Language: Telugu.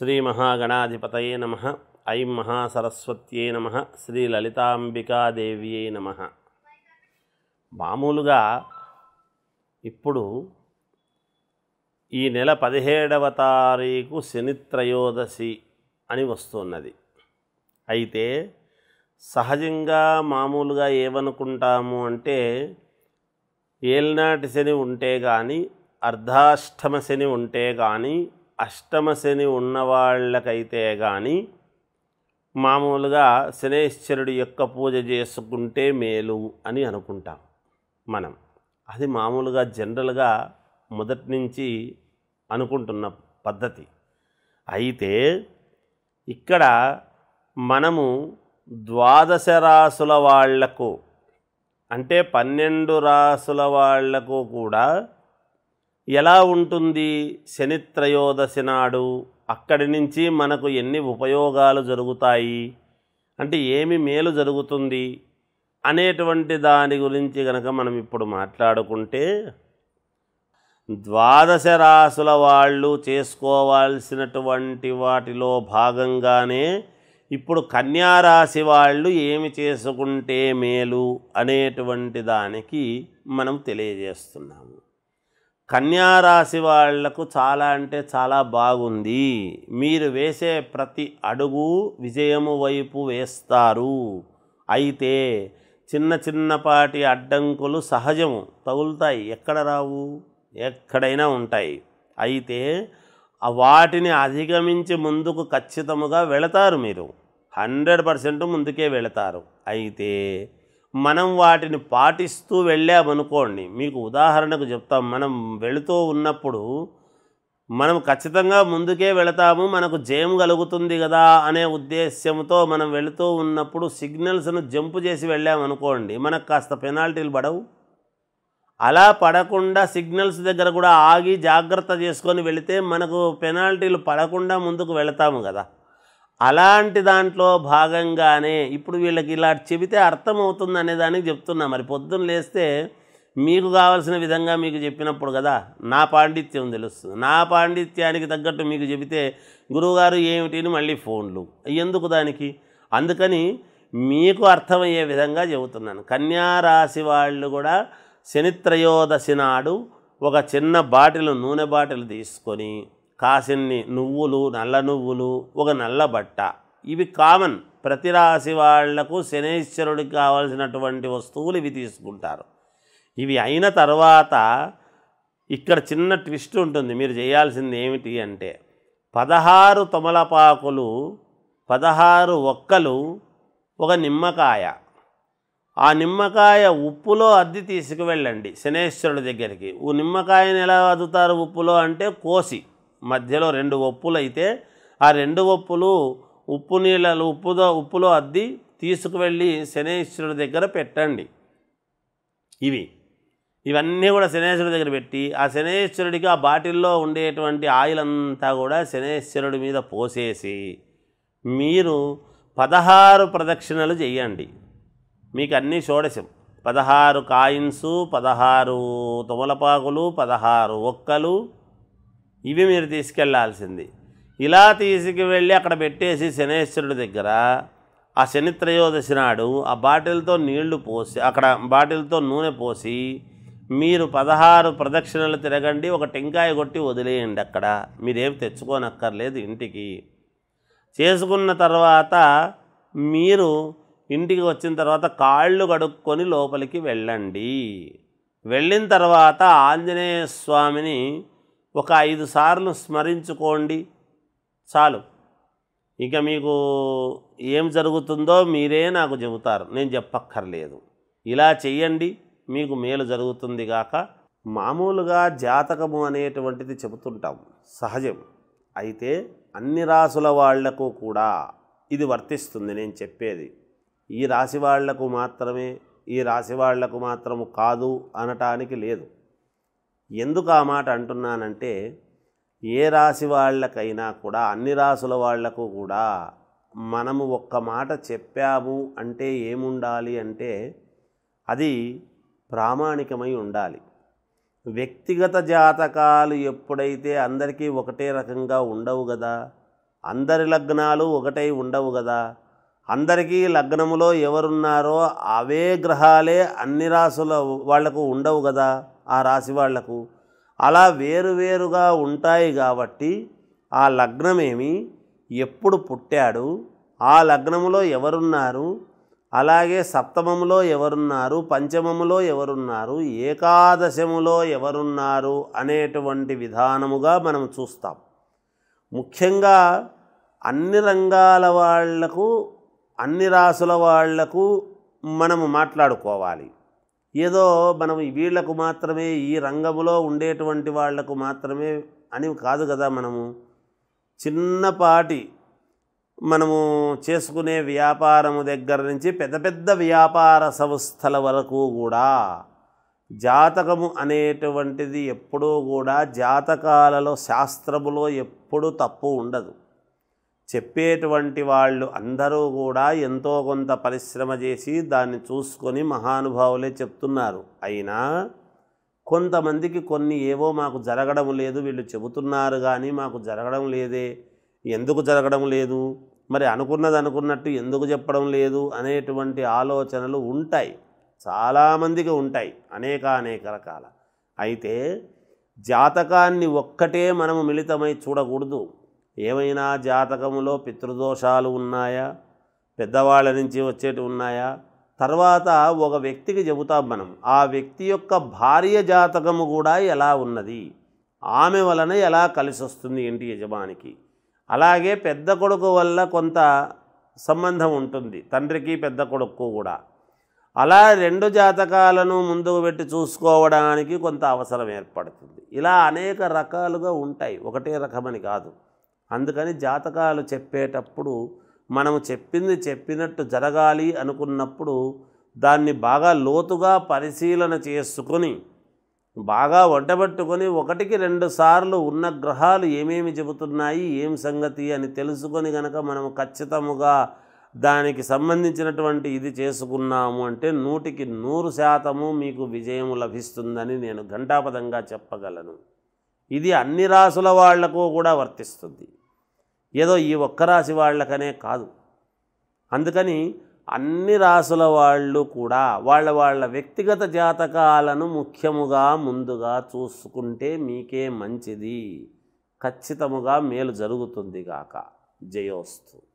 శ్రీ మహాగణాధిపతయే నమ ఐం మహాసరస్వత్యే నమ శ్రీ లలితాంబికాదేవ్యే నమ మామూలుగా ఇప్పుడు ఈ నెల పదిహేడవ తారీఖు శనిత్రయోదశి అని వస్తున్నది అయితే సహజంగా మామూలుగా ఏమనుకుంటాము అంటే ఏల్నాటి శని ఉంటే కానీ అర్ధాష్టమ శని ఉంటే కానీ అష్టమ శని ఉన్నవాళ్ళకైతే కానీ మామూలుగా శనేశ్వరుడు యొక్క పూజ చేసుకుంటే మేలు అని అనుకుంటాం మనం అది మామూలుగా జనరల్గా మొదటి నుంచి అనుకుంటున్న పద్ధతి అయితే ఇక్కడ మనము ద్వాదశ రాసుల వాళ్లకు అంటే పన్నెండు రాసుల వాళ్లకు కూడా ఎలా ఉంటుంది శనిత్రయోదశి నాడు అక్కడి నుంచి మనకు ఎన్ని ఉపయోగాలు జరుగుతాయి అంటే ఏమి మేలు జరుగుతుంది అనేటువంటి దాని గురించి కనుక మనం ఇప్పుడు మాట్లాడుకుంటే ద్వాదశ రాసుల వాళ్ళు చేసుకోవాల్సినటువంటి వాటిలో భాగంగానే ఇప్పుడు కన్యారాశి వాళ్ళు ఏమి చేసుకుంటే మేలు అనేటువంటి దానికి మనం తెలియజేస్తున్నాము కన్యారాశి వాళ్లకు చాలా అంటే చాలా బాగుంది మీరు వేసే ప్రతి అడుగు విజయము వైపు వేస్తారు అయితే చిన్న చిన్నపాటి అడ్డంకులు సహజము తగులుతాయి ఎక్కడ రావు ఎక్కడైనా ఉంటాయి అయితే వాటిని అధిగమించి ముందుకు ఖచ్చితముగా వెళతారు మీరు హండ్రెడ్ పర్సెంట్ ముందుకే వెళతారు అయితే మనం వాటిని పాటిస్తూ వెళ్ళామనుకోండి మీకు ఉదాహరణకు చెప్తాం మనం వెళుతూ ఉన్నప్పుడు మనం ఖచ్చితంగా ముందుకే వెళతాము మనకు జయం కలుగుతుంది కదా అనే ఉద్దేశ్యంతో మనం వెళుతూ ఉన్నప్పుడు సిగ్నల్స్ను జంప్ చేసి వెళ్ళామనుకోండి మనకు కాస్త పెనాల్టీలు పడవు అలా పడకుండా సిగ్నల్స్ దగ్గర కూడా ఆగి జాగ్రత్త చేసుకొని వెళితే మనకు పెనాల్టీలు పడకుండా ముందుకు వెళతాము కదా అలాంటి దాంట్లో భాగంగానే ఇప్పుడు వీళ్ళకి ఇలా చెబితే అర్థమవుతుంది దానికి చెప్తున్నా మరి పొద్దున్న లేస్తే మీకు కావాల్సిన విధంగా మీకు చెప్పినప్పుడు కదా నా పాండిత్యం తెలుస్తుంది నా పాండిత్యానికి తగ్గట్టు మీకు చెబితే గురువుగారు ఏమిటి అని మళ్ళీ ఫోన్లు ఎందుకు దానికి అందుకని మీకు అర్థమయ్యే విధంగా చెబుతున్నాను కన్యారాశి వాళ్ళు కూడా శనిత్రయోదశి నాడు ఒక చిన్న బాటిల్ నూనె బాటిల్ తీసుకొని కాసిన్ని నువ్వులు నల్ల నువ్వులు ఒక నల్ల బట్ట ఇవి కామన్ ప్రతి రాశి వాళ్లకు శనేశ్వరుడికి కావలసినటువంటి వస్తువులు ఇవి తీసుకుంటారు ఇవి అయిన తర్వాత ఇక్కడ చిన్న ట్విస్ట్ ఉంటుంది మీరు చేయాల్సింది ఏమిటి అంటే పదహారు తమలపాకులు పదహారు ఒక్కలు ఒక నిమ్మకాయ ఆ నిమ్మకాయ ఉప్పులో అద్ది తీసుకువెళ్ళండి శనేశ్వరుడి దగ్గరికి ఓ నిమ్మకాయని ఎలా అద్దుతారు ఉప్పులో అంటే కోసి మధ్యలో రెండు ఒప్పులు అయితే ఆ రెండు ఒప్పులు ఉప్పు నీళ్ళలో ఉప్పుతో ఉప్పులో అద్ది తీసుకువెళ్ళి శనేశ్వరుడి దగ్గర పెట్టండి ఇవి ఇవన్నీ కూడా శనేశ్వరుడి దగ్గర పెట్టి ఆ శనేశ్వరుడికి ఆ బాటిల్లో ఉండేటువంటి ఆయిల్ అంతా కూడా శనేశ్వరుడి మీద పోసేసి మీరు పదహారు ప్రదక్షిణలు చేయండి మీకు అన్నీ షోడశం పదహారు కాయిన్సు పదహారు తుమలపాకులు పదహారు ఒక్కలు ఇవి మీరు తీసుకెళ్లాల్సింది ఇలా తీసుకువెళ్ళి అక్కడ పెట్టేసి శనేశ్వరుడి దగ్గర ఆ శని త్రయోదశి నాడు ఆ బాటిల్తో నీళ్లు పోసి అక్కడ బాటిల్తో నూనె పోసి మీరు పదహారు ప్రదక్షిణలు తిరగండి ఒక టెంకాయ కొట్టి వదిలేయండి అక్కడ మీరేమి తెచ్చుకోనక్కర్లేదు ఇంటికి చేసుకున్న తర్వాత మీరు ఇంటికి వచ్చిన తర్వాత కాళ్ళు కడుక్కొని లోపలికి వెళ్ళండి వెళ్ళిన తర్వాత ఆంజనేయ స్వామిని ఒక ఐదు సార్లు స్మరించుకోండి చాలు ఇక మీకు ఏం జరుగుతుందో మీరే నాకు చెబుతారు నేను చెప్పక్కర్లేదు ఇలా చెయ్యండి మీకు మేలు జరుగుతుంది కాక మామూలుగా జాతకము అనేటువంటిది చెబుతుంటాం సహజం అయితే అన్ని రాసుల వాళ్లకు కూడా ఇది వర్తిస్తుంది నేను చెప్పేది ఈ రాశి వాళ్లకు మాత్రమే ఈ రాశి వాళ్లకు మాత్రము కాదు అనటానికి లేదు ఎందుకు ఆ మాట అంటున్నానంటే ఏ రాశి వాళ్ళకైనా కూడా అన్ని రాసుల వాళ్లకు కూడా మనము ఒక్క మాట చెప్పాము అంటే ఏముండాలి అంటే అది ప్రామాణికమై ఉండాలి వ్యక్తిగత జాతకాలు ఎప్పుడైతే అందరికీ ఒకటే రకంగా ఉండవు కదా అందరి లగ్నాలు ఒకటై ఉండవు కదా అందరికీ లగ్నములో ఎవరున్నారో అవే గ్రహాలే అన్ని రాసుల వాళ్లకు ఉండవు కదా ఆ రాశి వాళ్లకు అలా వేరువేరుగా ఉంటాయి కాబట్టి ఆ లగ్నమేమి ఎప్పుడు పుట్టాడు ఆ లగ్నములో ఎవరున్నారు అలాగే సప్తమములో ఎవరున్నారు పంచమములో ఎవరున్నారు ఏకాదశములో ఎవరున్నారు అనేటువంటి విధానముగా మనం చూస్తాం ముఖ్యంగా అన్ని రంగాల వాళ్లకు అన్ని రాసుల వాళ్లకు మనము మాట్లాడుకోవాలి ఏదో మనం వీళ్లకు మాత్రమే ఈ రంగంలో ఉండేటువంటి వాళ్లకు మాత్రమే అని కాదు కదా మనము చిన్నపాటి మనము చేసుకునే వ్యాపారము దగ్గర నుంచి పెద్ద పెద్ద వ్యాపార సంస్థల వరకు కూడా జాతకము అనేటువంటిది ఎప్పుడూ కూడా జాతకాలలో శాస్త్రములో ఎప్పుడూ తప్పు ఉండదు చెప్పేటువంటి వాళ్ళు అందరూ కూడా ఎంతో కొంత పరిశ్రమ చేసి దాన్ని చూసుకొని మహానుభావులే చెప్తున్నారు అయినా కొంతమందికి కొన్ని ఏవో మాకు జరగడం లేదు వీళ్ళు చెబుతున్నారు కానీ మాకు జరగడం లేదే ఎందుకు జరగడం లేదు మరి అనుకున్నది అనుకున్నట్టు ఎందుకు చెప్పడం లేదు అనేటువంటి ఆలోచనలు ఉంటాయి చాలామందికి ఉంటాయి అనేక అనేక రకాల అయితే జాతకాన్ని ఒక్కటే మనము మిళితమై చూడకూడదు ఏమైనా జాతకములో పితృదోషాలు ఉన్నాయా పెద్దవాళ్ళ నుంచి వచ్చేటి ఉన్నాయా తర్వాత ఒక వ్యక్తికి చెబుతాం మనం ఆ వ్యక్తి యొక్క భార్య జాతకము కూడా ఎలా ఉన్నది ఆమె వలన ఎలా కలిసి వస్తుంది ఇంటి యజమానికి అలాగే పెద్ద కొడుకు వల్ల కొంత సంబంధం ఉంటుంది తండ్రికి పెద్ద కొడుకు కూడా అలా రెండు జాతకాలను ముందుకు పెట్టి చూసుకోవడానికి కొంత అవసరం ఏర్పడుతుంది ఇలా అనేక రకాలుగా ఉంటాయి ఒకటే రకమని కాదు అందుకని జాతకాలు చెప్పేటప్పుడు మనము చెప్పింది చెప్పినట్టు జరగాలి అనుకున్నప్పుడు దాన్ని బాగా లోతుగా పరిశీలన చేసుకొని బాగా వంటబెట్టుకొని ఒకటికి రెండు సార్లు ఉన్న గ్రహాలు ఏమేమి చెబుతున్నాయి ఏం సంగతి అని తెలుసుకొని గనక మనం ఖచ్చితముగా దానికి సంబంధించినటువంటి ఇది చేసుకున్నాము అంటే నూటికి నూరు శాతము మీకు విజయము లభిస్తుందని నేను ఘంటాపదంగా చెప్పగలను ఇది అన్ని రాసుల వాళ్లకు కూడా వర్తిస్తుంది ఏదో ఈ ఒక్క రాశి వాళ్ళకనే కాదు అందుకని అన్ని రాసుల వాళ్ళు కూడా వాళ్ళ వాళ్ళ వ్యక్తిగత జాతకాలను ముఖ్యముగా ముందుగా చూసుకుంటే మీకే మంచిది ఖచ్చితముగా మేలు జరుగుతుంది గాక జయోస్తు